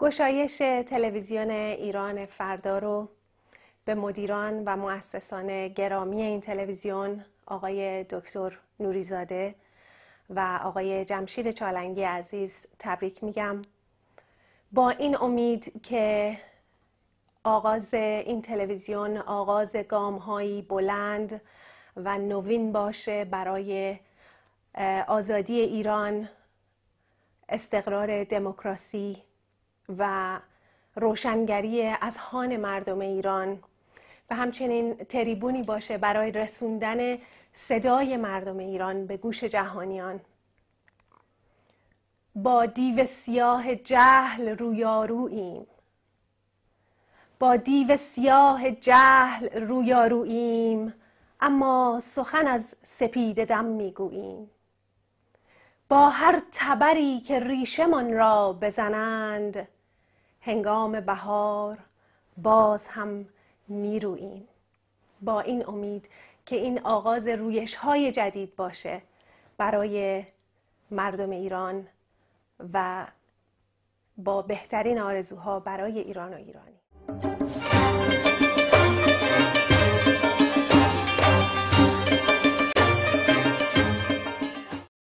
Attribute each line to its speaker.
Speaker 1: گشایش تلویزیون ایران فردا رو به مدیران و مؤسسان گرامی این تلویزیون آقای دکتر نوریزاده و آقای جمشید چالنگی عزیز تبریک میگم با این امید که آغاز این تلویزیون آغاز گام بلند و نوین باشه برای آزادی ایران استقرار دموکراسی و روشنگری از هان مردم ایران و همچنین تریبونی باشه برای رسوندن صدای مردم ایران به گوش جهانیان با دیو سیاه جهل رویاروییم با دیو سیاه جهل رویاروییم اما سخن از سپید دم میگوییم با هر تبری که ریشمان را بزنند هنگام بهار باز هم می با این امید که این آغاز رویش های جدید باشه برای مردم ایران و با بهترین آرزوها برای ایران و ایرانی